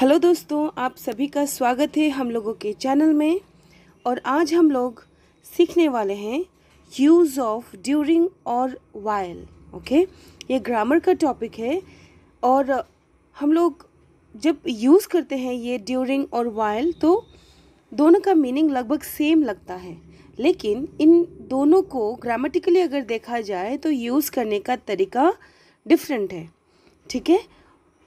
Hello दोस्तों आप सभी का स्वागत है हम लोगों के चैनल में और आज हम लोग सीखने वाले हैं यूज़ ऑफ ड्यूरिंग और वायल ओके ये ग्रामर का टॉपिक है और हम लोग जब यूज़ करते हैं ये ड्यूरिंग और वायल तो दोनों का मीनिंग लगभग सेम लगता है लेकिन इन दोनों को ग्रामेटिकली अगर देखा जाए तो यूज़ करने का तरीका डिफरेंट है ठीक है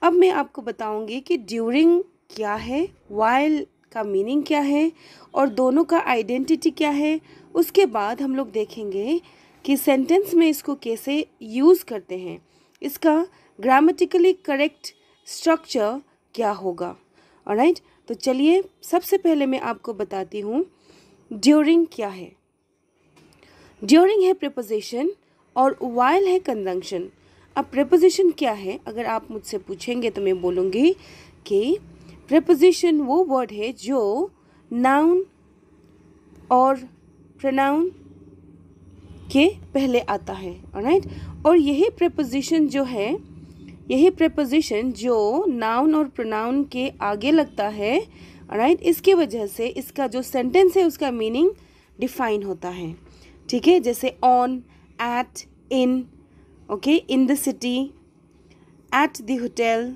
अब मैं आपको बताऊंगी कि ड्यूरिंग क्या है वाइल का मीनिंग क्या है और दोनों का आइडेंटिटी क्या है उसके बाद हम लोग देखेंगे कि सेंटेंस में इसको कैसे यूज़ करते हैं इसका ग्रामेटिकली करेक्ट स्ट्रक्चर क्या होगा राइट राइट तो चलिए सबसे पहले मैं आपको बताती हूँ ड्यूरिंग क्या है ड्यूरिंग है प्रपोजिशन और वाइल है कंजंक्शन अब प्रपोजिशन क्या है अगर आप मुझसे पूछेंगे तो मैं बोलूँगी कि प्रपोजिशन वो वर्ड है जो नाउन और प्रनाउन के पहले आता है राइट और यही प्रपोजिशन जो है यही प्रपोजिशन जो नाउन और प्रोनाउन के आगे लगता है राइट इसके वजह से इसका जो सेंटेंस है उसका मीनिंग डिफाइन होता है ठीक है जैसे on at in okay in the city at the hotel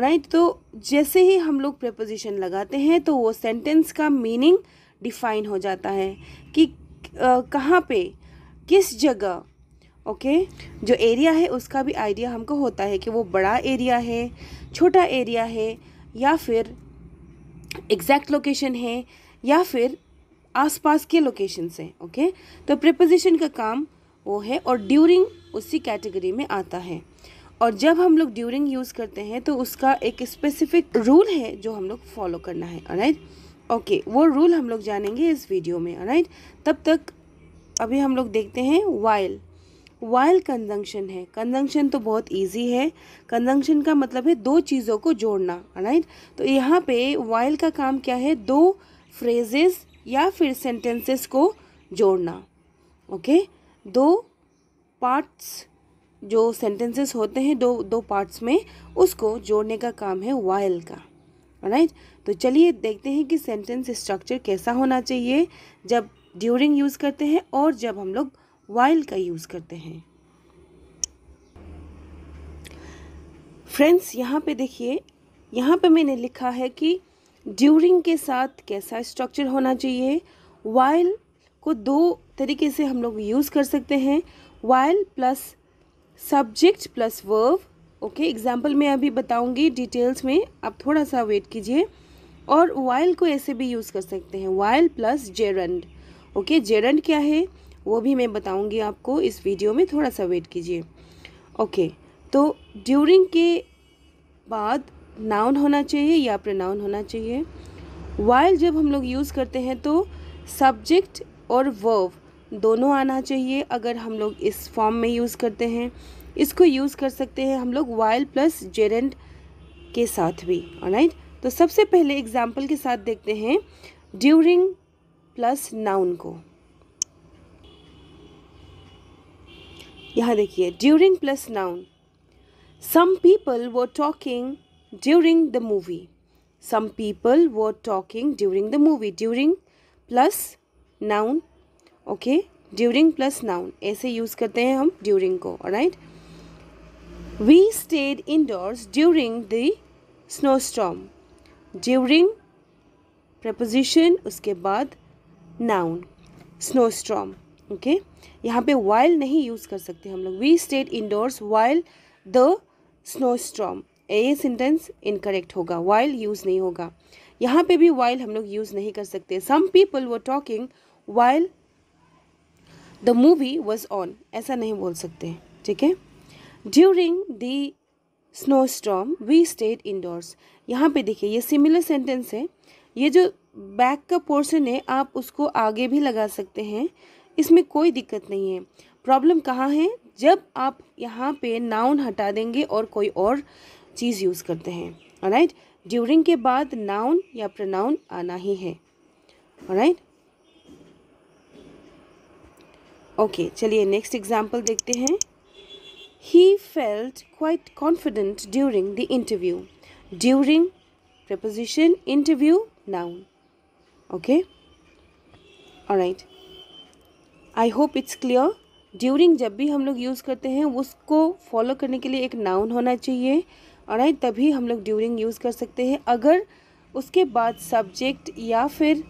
right तो जैसे ही हम लोग प्रपोजिशन लगाते हैं तो वो सेंटेंस का मीनिंग डिफाइन हो जाता है कि कहाँ पे किस जगह ओके okay? जो एरिया है उसका भी आइडिया हमको होता है कि वो बड़ा एरिया है छोटा एरिया है या फिर एग्जैक्ट लोकेशन है या फिर आसपास के लोकेशन से ओके okay? तो प्रपोजिशन का काम वो है और ड्यूरिंग उसी कैटेगरी में आता है और जब हम लोग ड्यूरिंग यूज़ करते हैं तो उसका एक स्पेसिफिक रूल है जो हम लोग फॉलो करना है राइट ओके okay, वो रूल हम लोग जानेंगे इस वीडियो में राइट तब तक अभी हम लोग देखते हैं वाइल वाइल कंजंक्शन है कंजंक्शन तो बहुत इजी है कंजंक्शन का मतलब है दो चीज़ों को जोड़ना राइट तो यहाँ पे वाइल का काम क्या है दो फ्रेजेस या फिर सेंटेंसेस को जोड़ना ओके okay? दो पार्ट्स जो सेंटेंसेस होते हैं दो दो पार्ट्स में उसको जोड़ने का काम है वाइल का राइट तो चलिए देखते हैं कि सेंटेंस स्ट्रक्चर कैसा होना चाहिए जब ड्यूरिंग यूज़ करते हैं और जब हम लोग वाइल का यूज़ करते हैं फ्रेंड्स यहाँ पे देखिए यहाँ पे मैंने लिखा है कि ड्यूरिंग के साथ कैसा स्ट्रक्चर होना चाहिए वाइल को दो तरीके से हम लोग यूज़ कर सकते हैं while plus subject plus verb okay example मैं अभी बताऊंगी डिटेल्स में आप थोड़ा सा वेट कीजिए और वायल को ऐसे भी यूज़ कर सकते हैं while plus gerund okay gerund क्या है वो भी मैं बताऊंगी आपको इस वीडियो में थोड़ा सा वेट कीजिए ओके okay, तो ड्यूरिंग के बाद नाउन होना चाहिए या प्रनाउन होना चाहिए वाइल जब हम लोग यूज़ करते हैं तो सब्जेक्ट और वर्व दोनों आना चाहिए अगर हम लोग इस फॉर्म में यूज़ करते हैं इसको यूज़ कर सकते हैं हम लोग वाइल प्लस जेरेंट के साथ भी राइट तो सबसे पहले एग्जाम्पल के साथ देखते हैं ड्यूरिंग प्लस नाउन को यहाँ देखिए during plus noun some people were talking during the movie some people were talking during the movie during plus noun okay during plus noun ऐसे यूज़ करते हैं हम ड्यूरिंग को right we stayed indoors during the snow storm during preposition उसके बाद noun snow storm okay यहाँ पे while नहीं यूज़ कर सकते हम लोग we stayed indoors while the snow storm ये सेंटेंस इनकरेक्ट होगा वाइल यूज़ नहीं होगा यहाँ पे भी वाइल हम लोग यूज़ नहीं कर सकते some people were talking while the movie was on ऐसा नहीं बोल सकते ठीक है during the snow storm we stayed indoors यहाँ पे देखिए ये सिमिलर सेंटेंस है ये जो बैक का पोर्शन है आप उसको आगे भी लगा सकते हैं इसमें कोई दिक्कत नहीं है प्रॉब्लम कहाँ है जब आप यहाँ पे नाउन हटा देंगे और कोई और चीज़ यूज़ करते हैं राइट ड्यूरिंग के बाद नाउन या प्रनाउन आना ही है राइट ओके चलिए नेक्स्ट एग्जाम्पल देखते हैं he felt quite confident during the interview during preposition interview noun okay right I hope it's clear during जब भी हम लोग यूज़ करते हैं उसको फॉलो करने के लिए एक नाउन होना चाहिए और right? तभी हम लोग ड्यूरिंग यूज़ कर सकते हैं अगर उसके बाद सब्जेक्ट या फिर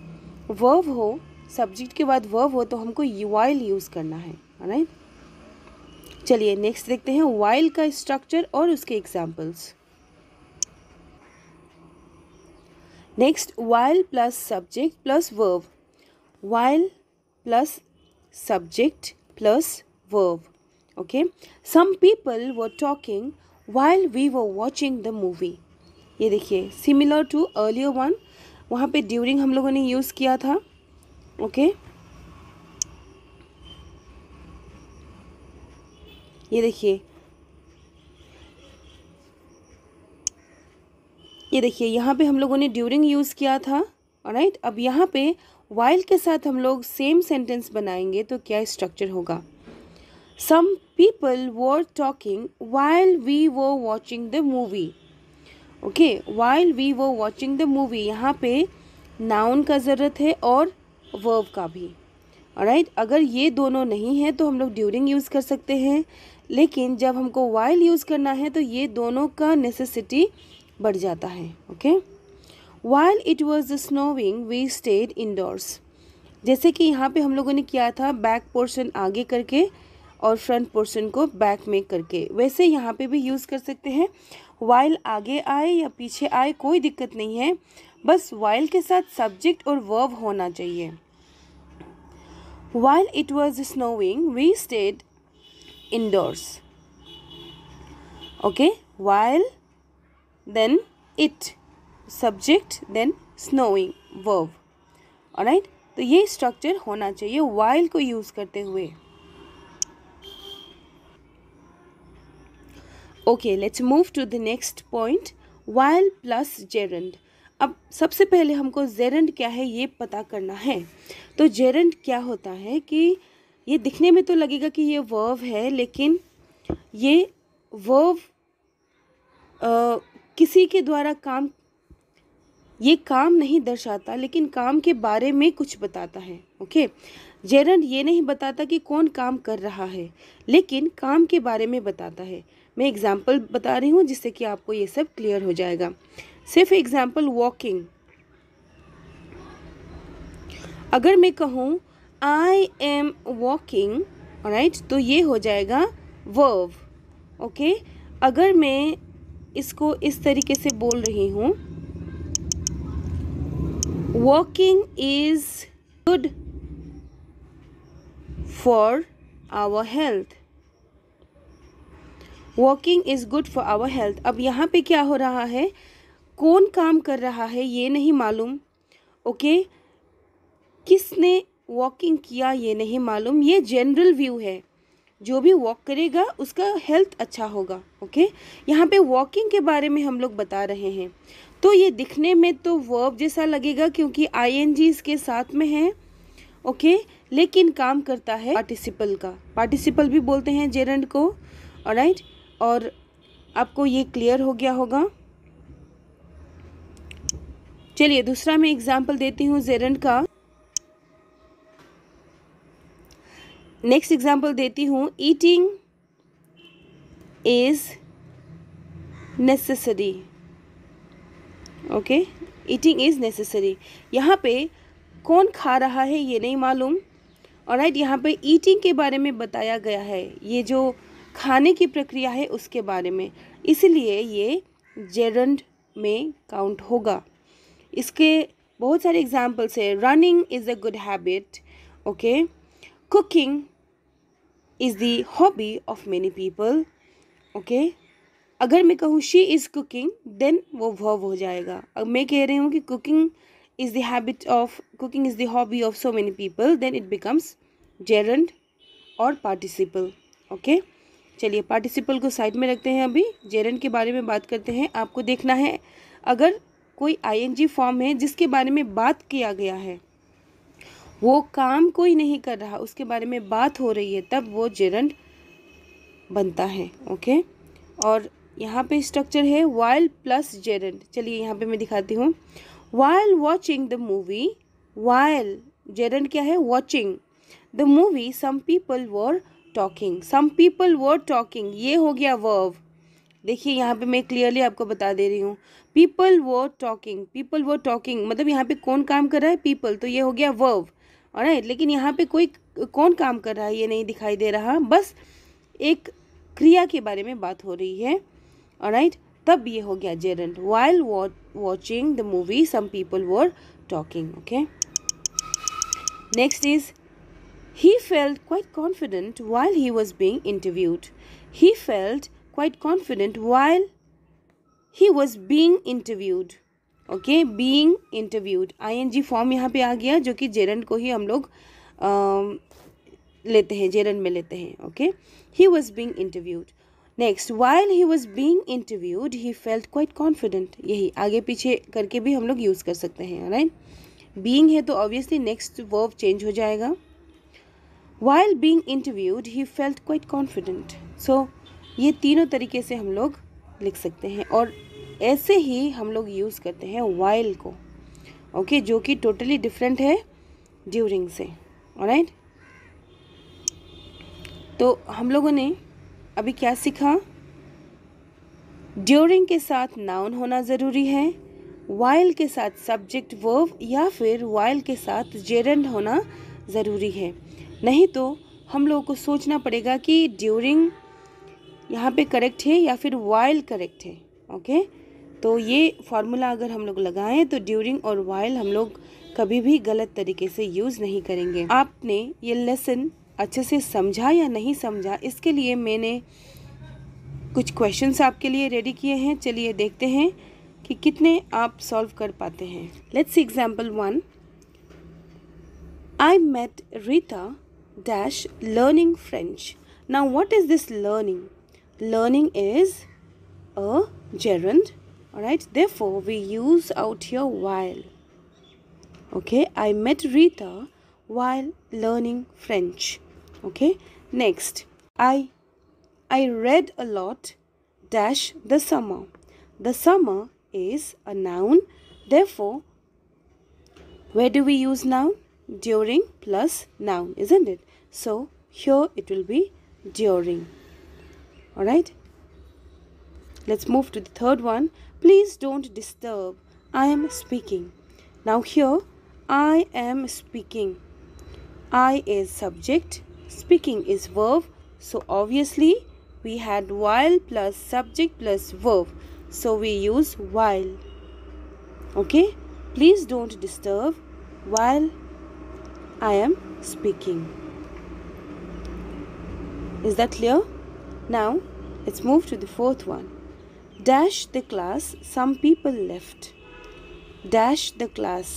वर्व हो सब्जेक्ट के बाद वर्व हो तो हमको वाइल यूज़ करना है राइट चलिए नेक्स्ट देखते हैं वाइल का स्ट्रक्चर और उसके examples next while plus subject plus verb while plus subject plus verb okay some people were talking while we were watching the movie ये देखिए सिमिलर टू अर्लियर वन वहाँ पे ड्यूरिंग हम लोगों ने यूज किया था ओके ये देखिए ये देखिए यहाँ पे हम लोगों ने ड्यूरिंग यूज़ किया था राइट अब यहाँ पे वाइल के साथ हम लोग सेम सेंटेंस बनाएंगे तो क्या स्ट्रक्चर होगा some people were talking while we were watching the movie okay while we were watching the movie यहाँ पे नाउन का ज़रूरत है और वर्ब का भी राइट right? अगर ये दोनों नहीं है तो हम लोग ड्यूरिंग यूज़ कर सकते हैं लेकिन जब हमको वाइल यूज़ करना है तो ये दोनों का नेसेसिटी बढ़ जाता है okay while it was the snowing we stayed indoors जैसे कि यहाँ पे हम लोगों ने किया था बैक पोर्शन आगे करके और फ्रंट पोर्शन को बैक में करके वैसे यहाँ पे भी यूज़ कर सकते हैं वाइल आगे आए या पीछे आए कोई दिक्कत नहीं है बस वाइल के साथ सब्जेक्ट और वर्ब होना चाहिए while it was snowing we stayed indoors okay while it subject then snowing snowing verb right तो ये स्ट्रक्चर होना चाहिए वाइल को यूज करते हुए okay let's move to the next point while plus gerund अब सबसे पहले हमको जेरेंट क्या है ये पता करना है तो जेरेंट क्या होता है कि ये दिखने में तो लगेगा कि ये वर्व है लेकिन ये वर्व आ, किसी के द्वारा काम ये काम नहीं दर्शाता लेकिन काम के बारे में कुछ बताता है ओके जेरेंट ये नहीं बताता कि कौन काम कर रहा है लेकिन काम के बारे में बताता है मैं एग्जाम्पल बता रही हूँ जिससे कि आपको ये सब क्लियर हो जाएगा से फॉर एग्ज़ाम्पल वॉकिंग अगर मैं कहूँ आई एम वॉकिंग राइट तो ये हो जाएगा वर्व ओके okay? अगर मैं इसको इस तरीके से बोल रही हूँ walking is good for our health walking is good for our health अब यहाँ पे क्या हो रहा है कौन काम कर रहा है ये नहीं मालूम ओके किसने वॉकिंग किया ये नहीं मालूम ये जनरल व्यू है जो भी वॉक करेगा उसका हेल्थ अच्छा होगा ओके यहाँ पे वॉकिंग के बारे में हम लोग बता रहे हैं तो ये दिखने में तो वर्ब जैसा लगेगा क्योंकि आई एन जी इसके साथ में है ओके लेकिन काम करता है पार्टिसिपल का पार्टिसिपल भी बोलते हैं जेरेंड को राइट और आपको ये क्लियर हो गया होगा चलिए दूसरा मैं एग्जाम्पल देती हूँ जेरन का नेक्स्ट एग्जाम्पल देती हूँ eating is necessary okay eating is necessary यहाँ पे कौन खा रहा है ये नहीं मालूम और राइट यहाँ पे ईटिंग के बारे में बताया गया है ये जो खाने की प्रक्रिया है उसके बारे में इसलिए ये जेरंड में काउंट होगा इसके बहुत सारे एग्जाम्पल्स है running is a good habit okay cooking is the hobby of many people okay अगर मैं कहूँ शी इज़ कुकिंग देन वो वर्व हो जाएगा अब मैं कह रही हूँ कि cooking is the habit of cooking is the hobby of so many people then it becomes gerund और पार्टिसिपल ओके चलिए पार्टिसिपल को साइड में रखते हैं अभी जेरेंड के बारे में बात करते हैं आपको देखना है अगर कोई आईएनजी फॉर्म है जिसके बारे में बात किया गया है वो काम कोई नहीं कर रहा उसके बारे में बात हो रही है तब वो जेरंड बनता है ओके और यहाँ पे स्ट्रक्चर है वाइल प्लस जेरंड चलिए यहाँ पे मैं दिखाती हूँ while watching the movie while gerund क्या है watching the movie some people were talking some people were talking ये हो गया वर्व देखिए यहाँ पे मैं क्लियरली आपको बता दे रही हूँ people were talking people were talking मतलब यहाँ पे कौन काम कर रहा है पीपल तो ये हो गया वर्व और right? लेकिन यहाँ पे कोई कौन काम कर रहा है ये नहीं दिखाई दे रहा बस एक क्रिया के बारे में बात हो रही है और right? तब ये हो गया gerund while watching the movie some people were talking okay next is he felt quite confident while he was being interviewed he felt quite confident while he was being interviewed okay being interviewed G form यहाँ पे आ गया जो कि gerund को ही हम लोग लेते हैं जेरन में लेते हैं okay he was being interviewed next while he was being interviewed he felt quite confident यही आगे पीछे करके भी हम लोग यूज़ कर सकते हैं राइट बींग है तो ऑब्वियसली नेक्स्ट वर्ब चेंज हो जाएगा while being interviewed he felt quite confident so ये तीनों तरीके से हम लोग लिख सकते हैं और ऐसे ही हम लोग यूज़ करते हैं वाइल को ओके okay, जो कि टोटली डिफरेंट है ड्यूरिंग से राइट तो हम लोगों ने अभी क्या सीखा ड्यूरिंग के साथ नाउन होना ज़रूरी है वाइल के साथ सब्जेक्ट वर्ब या फिर वाइल के साथ जेरेंड होना ज़रूरी है नहीं तो हम लोगों को सोचना पड़ेगा कि ड्यूरिंग यहाँ पे करेक्ट है या फिर वाइल करेक्ट है ओके तो ये फार्मूला अगर हम लोग लगाएं तो ड्यूरिंग और वाइल हम लोग कभी भी गलत तरीके से यूज़ नहीं करेंगे आपने ये लेसन अच्छे से समझा या नहीं समझा इसके लिए मैंने कुछ क्वेश्चंस आपके लिए रेडी किए हैं चलिए देखते हैं कि कितने आप सॉल्व कर पाते हैं let's example one I met Rita dash learning French now what is this learning learning is a gerund alright therefore we use out here while okay I met Rita while learning French okay next I I read a lot dash the summer the summer is a noun therefore where do we use noun during plus noun isn't it so here it will be during Alright? Let's move to the third one. Please don't disturb. I am speaking. Now here, I am speaking. I is subject. Speaking is verb. So obviously, we had while plus subject plus verb. So we use while. Okay? Please don't disturb while I am speaking. Is that clear? Now, let's move to the fourth one. Dash the class, some people left. Dash the class.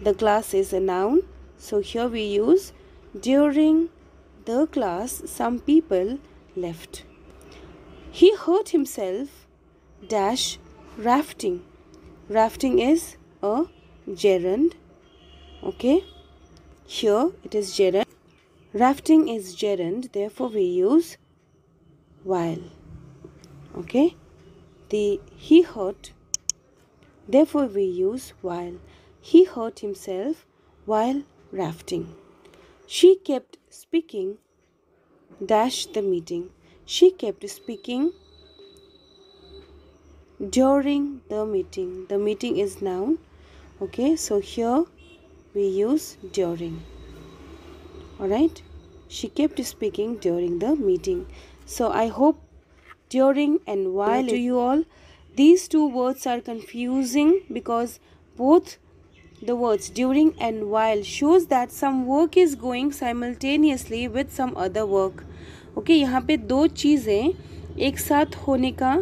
The class is a noun. So here we use during the class, some people left. He hurt himself, dash, rafting. Rafting is a gerund. Okay. Here it is gerund. Rafting is gerund. Therefore we use while okay the he hurt therefore we use while he hurt himself while rafting she kept speaking dash the meeting she kept speaking during the meeting the meeting is noun okay so here we use during all right she kept speaking during the meeting So I hope during and while to you all these two words are confusing because both the words during and while shows that some work is going simultaneously with some other work okay yahan pe do cheeze ek sath hone ka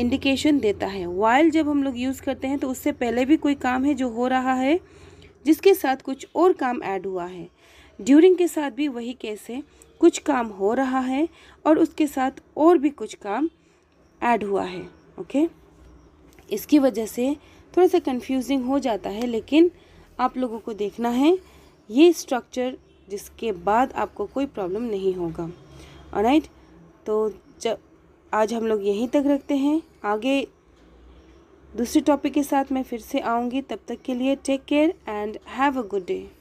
indication देता है while जब हम लोग use करते हैं तो उससे पहले भी कोई काम है जो हो रहा है जिसके साथ कुछ और काम ऐड हुआ है ड्यूरिंग के साथ भी वही केस है कुछ काम हो रहा है और उसके साथ और भी कुछ काम ऐड हुआ है ओके इसकी वजह से थोड़ा सा कंफ्यूजिंग हो जाता है लेकिन आप लोगों को देखना है ये स्ट्रक्चर जिसके बाद आपको कोई प्रॉब्लम नहीं होगा राइट तो जब आज हम लोग यहीं तक रखते हैं आगे दूसरे टॉपिक के साथ मैं फिर से आऊँगी तब तक के लिए take care and have a good day